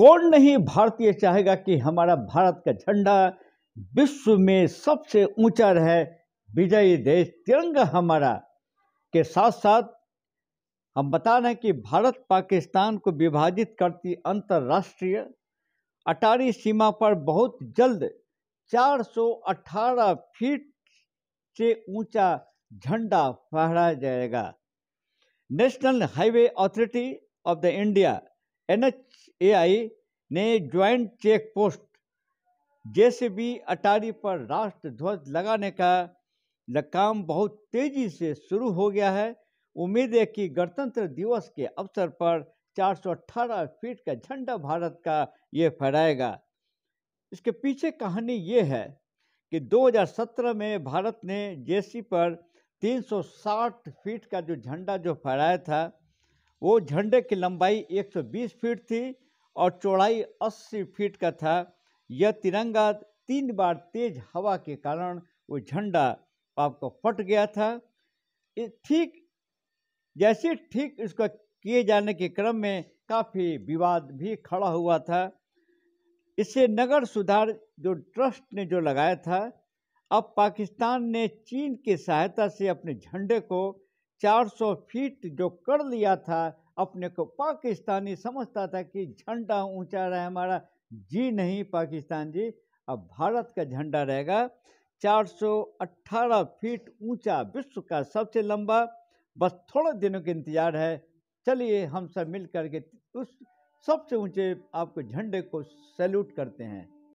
कौन नहीं भारतीय चाहेगा कि हमारा भारत का झंडा विश्व में सबसे ऊंचा रहे विजयी देश तिरंगा हमारा के साथ साथ हम बता रहे हैं कि भारत पाकिस्तान को विभाजित करती अंतर्राष्ट्रीय अटारी सीमा पर बहुत जल्द 418 फीट से ऊंचा झंडा फहराया जाएगा National Highway Authority of the India NHAI ने joint check post JCB Attari पर राष्ट्र ध्वज लगाने का काम बहुत तेजी से शुरू हो गया है उम्मीद है कि गणतंत्र दिवस के अवसर पर 418 फीट का झंडा भारत का ये फहराएगा इसके पीछे कहानी ये है कि 2017 में भारत ने जेसी पर 360 फीट का जो झंडा जो फहराया था वो झंडे की लंबाई 120 फीट थी और चौड़ाई 80 फीट का था यह तिरंगा तीन बार तेज हवा के कारण वो झंडा आपका फट गया था ठीक जैसे ठीक इसका किए जाने के क्रम में काफ़ी विवाद भी खड़ा हुआ था इसे नगर सुधार जो ट्रस्ट ने जो लगाया था अब पाकिस्तान ने चीन की सहायता से अपने झंडे को 400 फीट जो कर लिया था अपने को पाकिस्तानी समझता था कि झंडा ऊंचा रहा हमारा जी नहीं पाकिस्तान जी अब भारत का झंडा रहेगा 418 फीट ऊंचा विश्व का सबसे लंबा बस थोड़े दिनों के इंतज़ार है चलिए हम सब मिल के उस सबसे ऊंचे आपके झंडे को सैल्यूट करते हैं